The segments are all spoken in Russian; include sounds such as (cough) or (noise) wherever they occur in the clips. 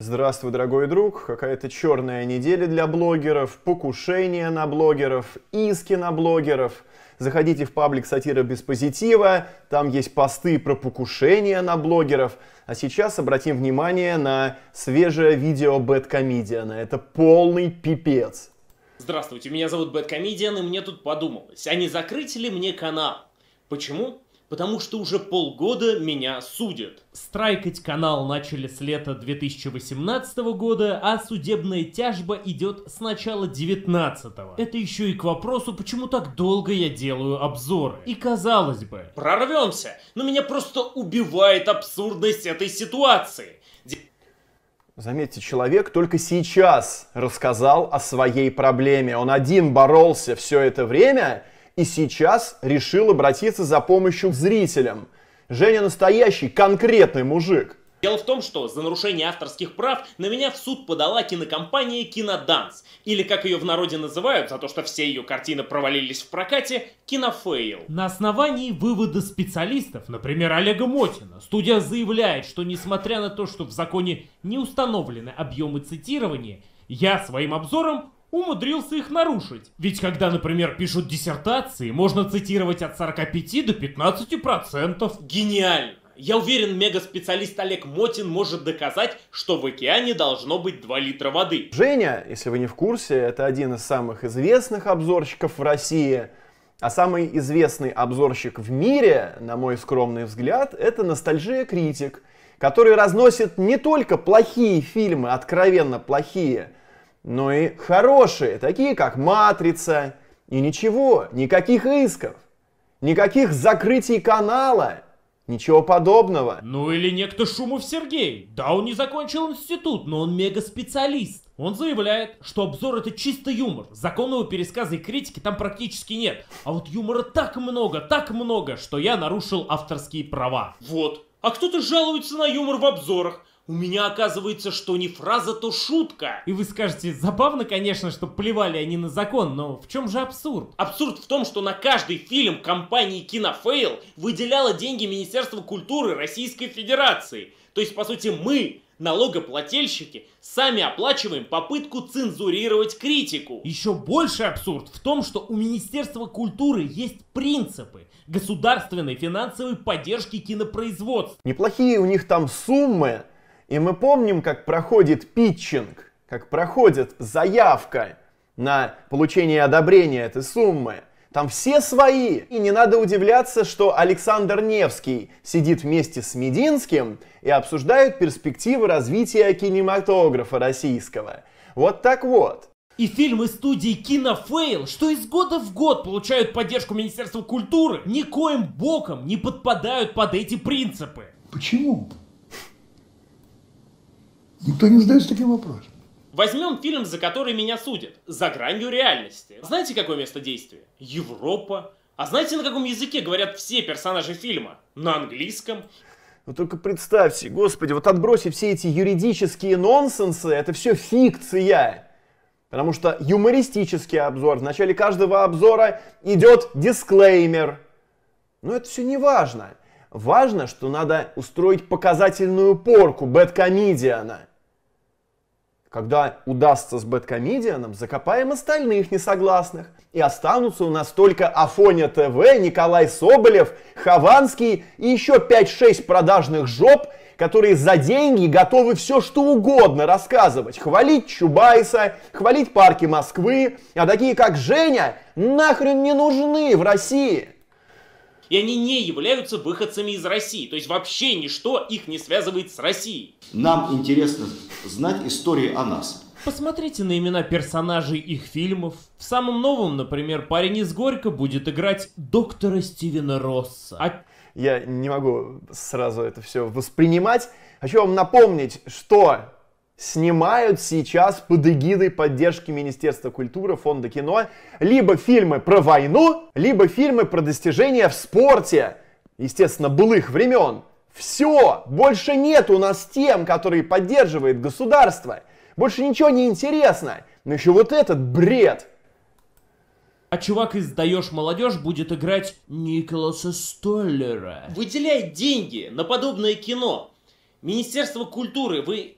Здравствуй, дорогой друг. Какая-то черная неделя для блогеров, покушение на блогеров, иски на блогеров. Заходите в паблик «Сатира без позитива», там есть посты про покушение на блогеров. А сейчас обратим внимание на свежее видео Бэткомедиана. Это полный пипец. Здравствуйте, меня зовут Бэткомедиан, и мне тут подумалось, а не закрыть ли мне канал? Почему? потому что уже полгода меня судят. Страйкать канал начали с лета 2018 года, а судебная тяжба идет с начала 19 -го. Это еще и к вопросу, почему так долго я делаю обзоры. И казалось бы... Прорвемся! Но меня просто убивает абсурдность этой ситуации. Заметьте, человек только сейчас рассказал о своей проблеме. Он один боролся все это время, и сейчас решил обратиться за помощью к зрителям. Женя настоящий, конкретный мужик. Дело в том, что за нарушение авторских прав на меня в суд подала кинокомпания «Киноданс», или как ее в народе называют, за то, что все ее картины провалились в прокате, «Кинофейл». На основании вывода специалистов, например, Олега Мотина, студия заявляет, что несмотря на то, что в законе не установлены объемы цитирования, я своим обзором умудрился их нарушить. Ведь когда, например, пишут диссертации, можно цитировать от 45 до 15%. Гениально! Я уверен, мегаспециалист Олег Мотин может доказать, что в океане должно быть 2 литра воды. Женя, если вы не в курсе, это один из самых известных обзорщиков в России. А самый известный обзорщик в мире, на мой скромный взгляд, это ностальжия критик, который разносит не только плохие фильмы, откровенно плохие, но и хорошие, такие как «Матрица». И ничего, никаких исков, никаких закрытий канала, ничего подобного. Ну или некто Шумов Сергей. Да, он не закончил институт, но он мега-специалист. Он заявляет, что обзор это чисто юмор. Законного пересказа и критики там практически нет. А вот юмора так много, так много, что я нарушил авторские права. Вот. А кто-то жалуется на юмор в обзорах, у меня оказывается, что не фраза, то шутка. И вы скажете, забавно, конечно, что плевали они на закон, но в чем же абсурд? Абсурд в том, что на каждый фильм компании Кинофейл выделяла деньги Министерства культуры Российской Федерации. То есть, по сути, мы, налогоплательщики, сами оплачиваем попытку цензурировать критику. Еще больше абсурд в том, что у Министерства культуры есть принципы государственной финансовой поддержки кинопроизводства. Неплохие у них там суммы, и мы помним, как проходит питчинг, как проходит заявка на получение одобрения этой суммы. Там все свои. И не надо удивляться, что Александр Невский сидит вместе с Мединским и обсуждают перспективы развития кинематографа российского. Вот так вот. И фильмы студии Кинофейл, что из года в год получают поддержку Министерства культуры, никоим боком не подпадают под эти принципы. Почему? Никто не задается таким вопросом. Возьмем фильм, за который меня судят. «За гранью реальности». Знаете, какое место действия? Европа. А знаете, на каком языке говорят все персонажи фильма? На английском. Но ну, только представьте, господи, вот отбросив все эти юридические нонсенсы, это все фикция. Потому что юмористический обзор, в начале каждого обзора идет дисклеймер. Но это все не важно. Важно, что надо устроить показательную порку бэткомедиана. Когда удастся с бэткомедианом, закопаем остальных несогласных. И останутся у нас только Афоня ТВ, Николай Соболев, Хованский и еще 5-6 продажных жоп, которые за деньги готовы все что угодно рассказывать. Хвалить Чубайса, хвалить парки Москвы. А такие как Женя нахрен не нужны в России и они не являются выходцами из России. То есть вообще ничто их не связывает с Россией. Нам интересно знать истории о нас. Посмотрите на имена персонажей их фильмов. В самом новом, например, парень из Горько будет играть доктора Стивена Росса. А... Я не могу сразу это все воспринимать. Хочу вам напомнить, что снимают сейчас под эгидой поддержки Министерства культуры, Фонда кино, либо фильмы про войну, либо фильмы про достижения в спорте, естественно, былых времен. Все, больше нет у нас тем, которые поддерживает государство. Больше ничего не интересно. Но еще вот этот бред. А чувак из «Даешь молодежь» будет играть Николаса Столлера. Выделяй деньги на подобное кино. Министерство культуры, вы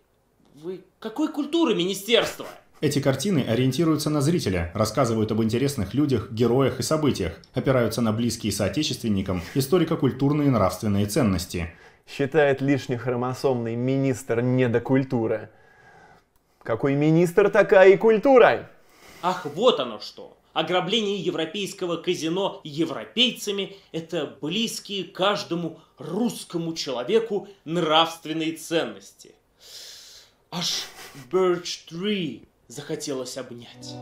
вы какой культуры министерство! Эти картины ориентируются на зрителя, рассказывают об интересных людях, героях и событиях, опираются на близкие соотечественникам историко-культурные и нравственные ценности. Считает лишний хромосомный министр недокультуры. Какой министр, такая и культура! Ах, вот оно что! Ограбление европейского казино европейцами – это близкие каждому русскому человеку нравственные ценности. Аж Birch Tree захотелось обнять.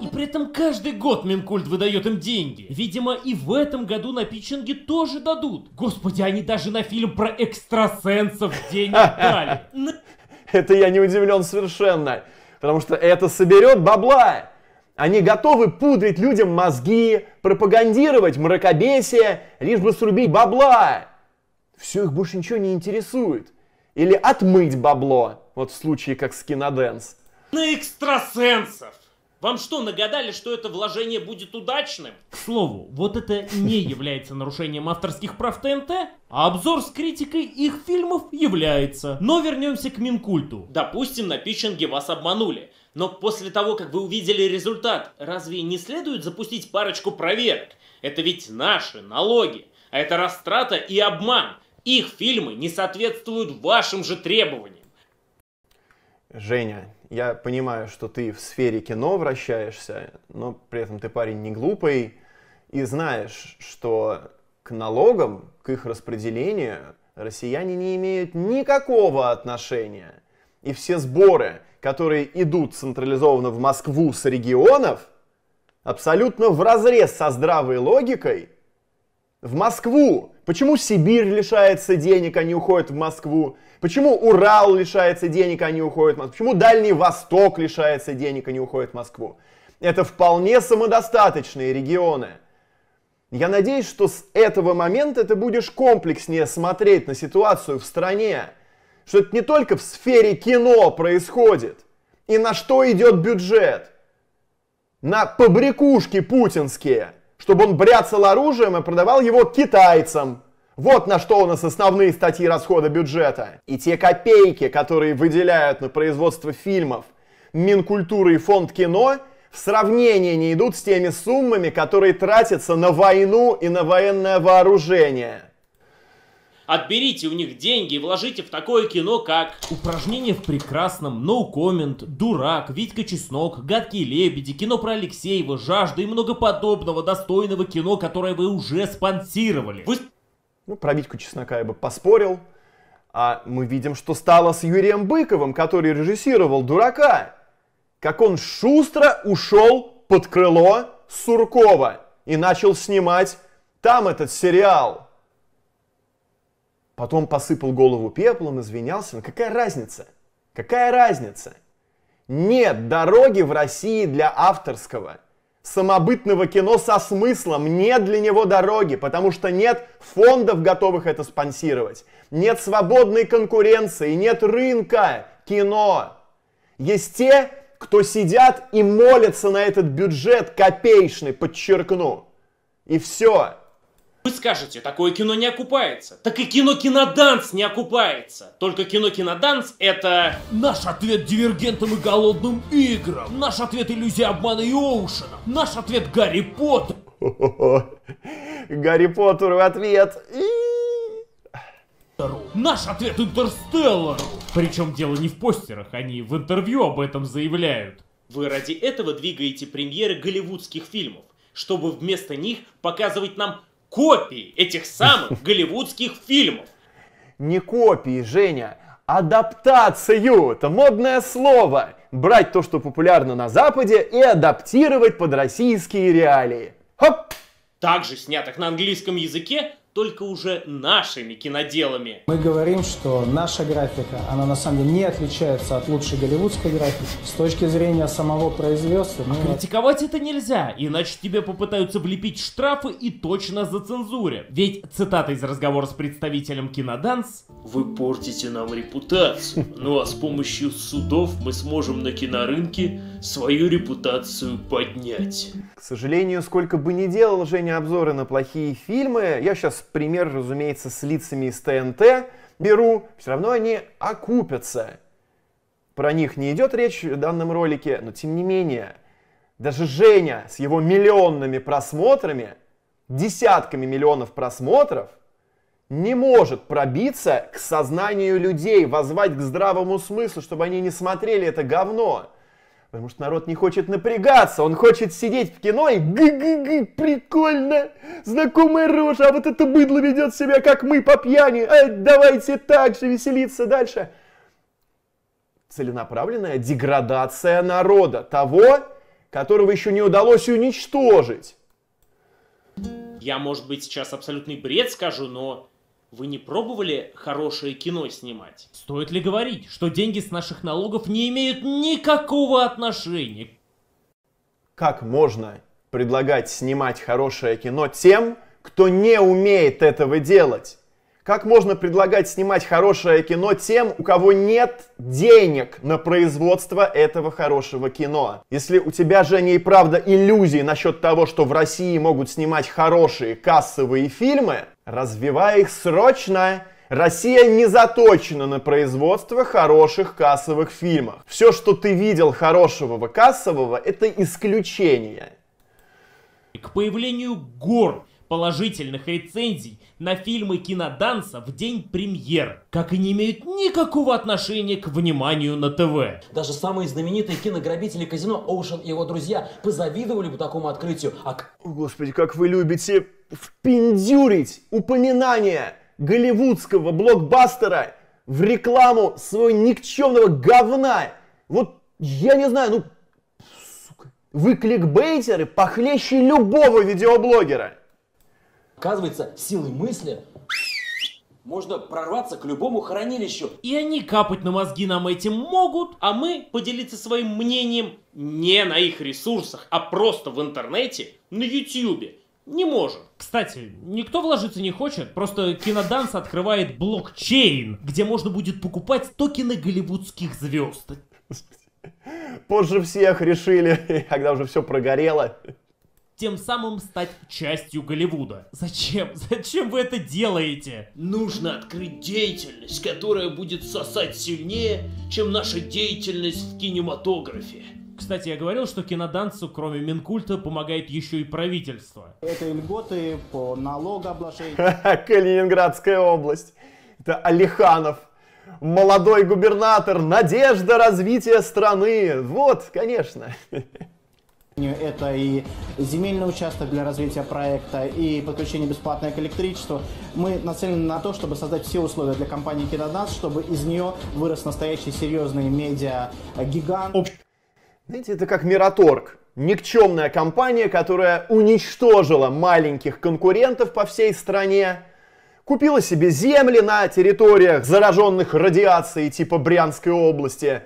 И при этом каждый год Минкульт выдает им деньги. Видимо, и в этом году на питчинге тоже дадут. Господи, они даже на фильм про экстрасенсов деньги (laughs) дали. Ну. Это я не удивлен совершенно. Потому что это соберет бабла. Они готовы пудрить людям мозги, пропагандировать мракобесие, лишь бы срубить бабла. Все их больше ничего не интересует. Или отмыть бабло, вот в случае как с Киноденс. На экстрасенсов! Вам что, нагадали, что это вложение будет удачным? К слову, вот это не является нарушением авторских прав ТНТ, а обзор с критикой их фильмов является. Но вернемся к Минкульту. Допустим, на питчинге вас обманули. Но после того, как вы увидели результат, разве не следует запустить парочку проверок? Это ведь наши налоги. А это растрата и обман. Их фильмы не соответствуют вашим же требованиям. Женя, я понимаю, что ты в сфере кино вращаешься, но при этом ты парень не глупый и знаешь, что к налогам, к их распределению россияне не имеют никакого отношения. И все сборы, которые идут централизованно в Москву с регионов, абсолютно в разрез со здравой логикой – в Москву. Почему Сибирь лишается денег, а они уходят в Москву? Почему Урал лишается денег, а они уходят в Москву? Почему Дальний Восток лишается денег, а они уходят в Москву? Это вполне самодостаточные регионы. Я надеюсь, что с этого момента ты будешь комплекснее смотреть на ситуацию в стране. Что это не только в сфере кино происходит. И на что идет бюджет? На побрякушки путинские – чтобы он бряцал оружием и продавал его китайцам. Вот на что у нас основные статьи расхода бюджета. И те копейки, которые выделяют на производство фильмов Минкультуры и Фонд кино, в сравнении не идут с теми суммами, которые тратятся на войну и на военное вооружение. Отберите у них деньги и вложите в такое кино, как... Упражнение в прекрасном, No Comment, Дурак, Витька Чеснок, Гадкие лебеди, кино про Алексеева, Жажда и много подобного достойного кино, которое вы уже спонсировали. Вы... Ну, про Витьку Чеснока я бы поспорил. А мы видим, что стало с Юрием Быковым, который режиссировал «Дурака». Как он шустро ушел под крыло Суркова и начал снимать там этот сериал потом посыпал голову пеплом, извинялся. Но ну, какая разница? Какая разница? Нет дороги в России для авторского, самобытного кино со смыслом. Нет для него дороги, потому что нет фондов, готовых это спонсировать. Нет свободной конкуренции, нет рынка кино. Есть те, кто сидят и молятся на этот бюджет копеечный, подчеркну. И все. Вы скажете, такое кино не окупается. Так и кино «Киноданс» не окупается. Только кино «Киноданс» — это... Наш ответ «Дивергентам» и «Голодным играм». Наш ответ «Иллюзия обмана» и «Оушена». Наш ответ «Гарри Поттер». (laughs) Гарри Поттер Поттеру ответ. Наш ответ Интерстеллару. Причем дело не в постерах, они в интервью об этом заявляют. Вы ради этого двигаете премьеры голливудских фильмов, чтобы вместо них показывать нам копии этих самых (laughs) голливудских фильмов. Не копии, Женя, адаптацию. Это модное слово. Брать то, что популярно на Западе, и адаптировать под российские реалии. Хоп! Также снятых на английском языке только уже нашими киноделами. Мы говорим, что наша графика, она на самом деле не отличается от лучшей голливудской графики. С точки зрения самого производства... Мы... Ну, а критиковать это нельзя, иначе тебе попытаются влепить штрафы и точно за цензуре. Ведь цитата из разговора с представителем Киноданс... Вы портите нам репутацию, ну а с помощью судов мы сможем на кинорынке свою репутацию поднять. К сожалению, сколько бы ни делал Женя обзоры на плохие фильмы, я сейчас пример, разумеется, с лицами из ТНТ беру, все равно они окупятся. Про них не идет речь в данном ролике, но тем не менее, даже Женя с его миллионными просмотрами, десятками миллионов просмотров, не может пробиться к сознанию людей, возвать к здравому смыслу, чтобы они не смотрели это говно. Потому что народ не хочет напрягаться, он хочет сидеть в кино и гы-гы-гы, прикольно, знакомая рожа, а вот это быдло ведет себя, как мы по пьяни, а давайте так же веселиться дальше. Целенаправленная деградация народа, того, которого еще не удалось уничтожить. Я, может быть, сейчас абсолютный бред скажу, но вы не пробовали хорошее кино снимать? Стоит ли говорить, что деньги с наших налогов не имеют никакого отношения? Как можно предлагать снимать хорошее кино тем, кто не умеет этого делать? Как можно предлагать снимать хорошее кино тем, у кого нет денег на производство этого хорошего кино? Если у тебя, же не и правда иллюзии насчет того, что в России могут снимать хорошие кассовые фильмы, развивай их срочно! Россия не заточена на производство хороших кассовых фильмов. Все, что ты видел хорошего кассового, это исключение. К появлению гор положительных рецензий – на фильмы киноданса в день премьер, как и не имеют никакого отношения к вниманию на ТВ. Даже самые знаменитые кинограбители казино Оушен и его друзья позавидовали бы такому открытию. А... Господи, как вы любите впендюрить упоминание голливудского блокбастера в рекламу своего никчемного говна. Вот я не знаю, ну, сука, вы кликбейтеры похлеще любого видеоблогера. Оказывается, силой мысли можно прорваться к любому хранилищу. И они капать на мозги нам этим могут, а мы поделиться своим мнением не на их ресурсах, а просто в интернете, на ютьюбе. Не можем. Кстати, никто вложиться не хочет, просто киноданс открывает блокчейн, где можно будет покупать токены голливудских звезд. Позже всех решили, (laughs) когда уже все прогорело тем самым стать частью Голливуда. Зачем? (laughs) Зачем вы это делаете? Нужно открыть деятельность, которая будет сосать сильнее, чем наша деятельность в кинематографе. Кстати, я говорил, что киноданцу, кроме Минкульта, помогает еще и правительство. Это льготы по налогообложению. (laughs) Калининградская область. Это Алиханов. Молодой губернатор, надежда развития страны. Вот, конечно. (laughs) Это и земельный участок для развития проекта, и подключение бесплатное к электричеству. Мы нацелены на то, чтобы создать все условия для компании «Киноданс», чтобы из нее вырос настоящий серьезный медиа-гигант. Знаете, это как Мираторг. Никчемная компания, которая уничтожила маленьких конкурентов по всей стране, купила себе земли на территориях, зараженных радиацией типа Брянской области,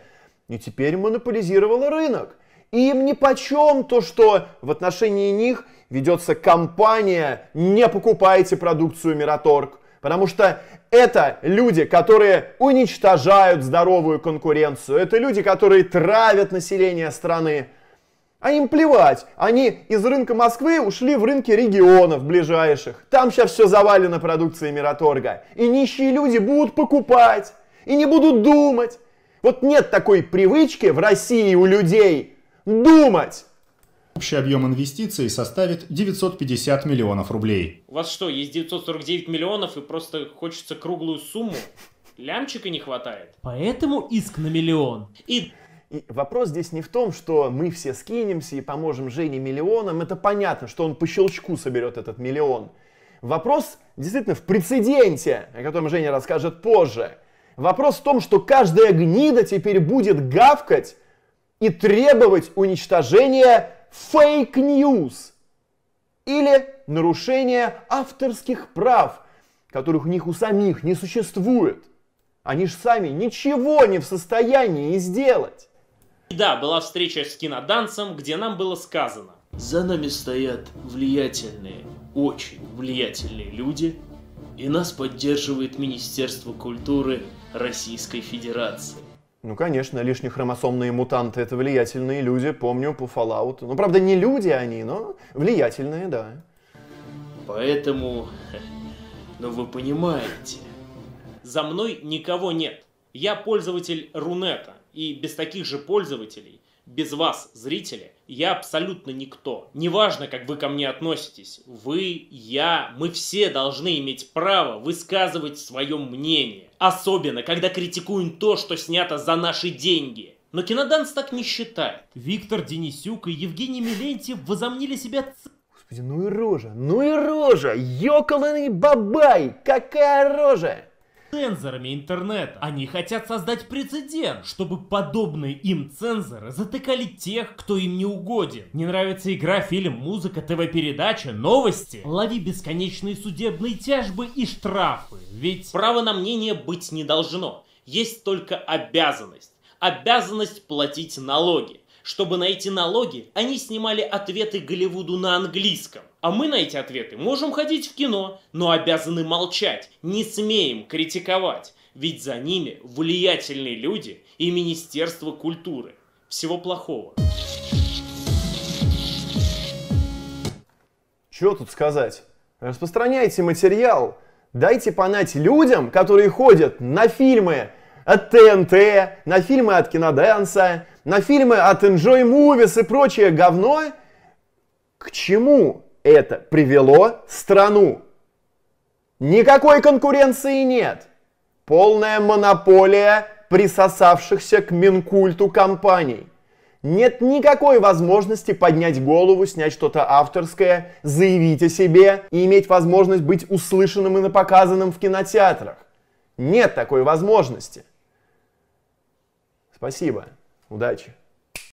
и теперь монополизировала рынок. И им чем то, что в отношении них ведется кампания «Не покупайте продукцию Мираторг», потому что это люди, которые уничтожают здоровую конкуренцию, это люди, которые травят население страны, а им плевать, они из рынка Москвы ушли в рынки регионов ближайших. Там сейчас все завалено продукцией Мираторга. И нищие люди будут покупать, и не будут думать. Вот нет такой привычки в России у людей думать! Общий объем инвестиций составит 950 миллионов рублей. У вас что, есть 949 миллионов и просто хочется круглую сумму? Лямчика не хватает. Поэтому иск на миллион. И и вопрос здесь не в том, что мы все скинемся и поможем Жене миллионом. Это понятно, что он по щелчку соберет этот миллион. Вопрос действительно в прецеденте, о котором Женя расскажет позже. Вопрос в том, что каждая гнида теперь будет гавкать и требовать уничтожения фейк-ньюс или нарушения авторских прав, которых у них у самих не существует. Они же сами ничего не в состоянии сделать. да, была встреча с киноданцем, где нам было сказано. За нами стоят влиятельные, очень влиятельные люди, и нас поддерживает Министерство культуры Российской Федерации. Ну, конечно, лишние хромосомные мутанты — это влиятельные люди, помню, по Fallout. Ну, правда, не люди они, но влиятельные, да. Поэтому, (laughs) ну вы понимаете, за мной никого нет. Я пользователь Рунета, и без таких же пользователей, без вас, зрители, я абсолютно никто. Неважно, как вы ко мне относитесь, вы, я, мы все должны иметь право высказывать свое мнение. Особенно, когда критикуем то, что снято за наши деньги. Но киноданс так не считает. Виктор Денисюк и Евгений Милентьев возомнили себя Господи, ну и рожа, ну и рожа, ёколыный бабай, какая рожа! цензорами интернета. Они хотят создать прецедент, чтобы подобные им цензоры затыкали тех, кто им не угоден. Не нравится игра, фильм, музыка, ТВ-передача, новости? Лови бесконечные судебные тяжбы и штрафы, ведь... Право на мнение быть не должно. Есть только обязанность. Обязанность платить налоги. Чтобы найти налоги, они снимали ответы Голливуду на английском. А мы на эти ответы можем ходить в кино, но обязаны молчать, не смеем критиковать, ведь за ними влиятельные люди и Министерство культуры. Всего плохого. Чего тут сказать? Распространяйте материал, дайте понять людям, которые ходят на фильмы от ТНТ, на фильмы от Киноданса, на фильмы от Enjoy Movies и прочее говно, к чему это привело страну. Никакой конкуренции нет. Полная монополия присосавшихся к Минкульту компаний. Нет никакой возможности поднять голову, снять что-то авторское, заявить о себе и иметь возможность быть услышанным и напоказанным в кинотеатрах. Нет такой возможности. Спасибо. Удачи.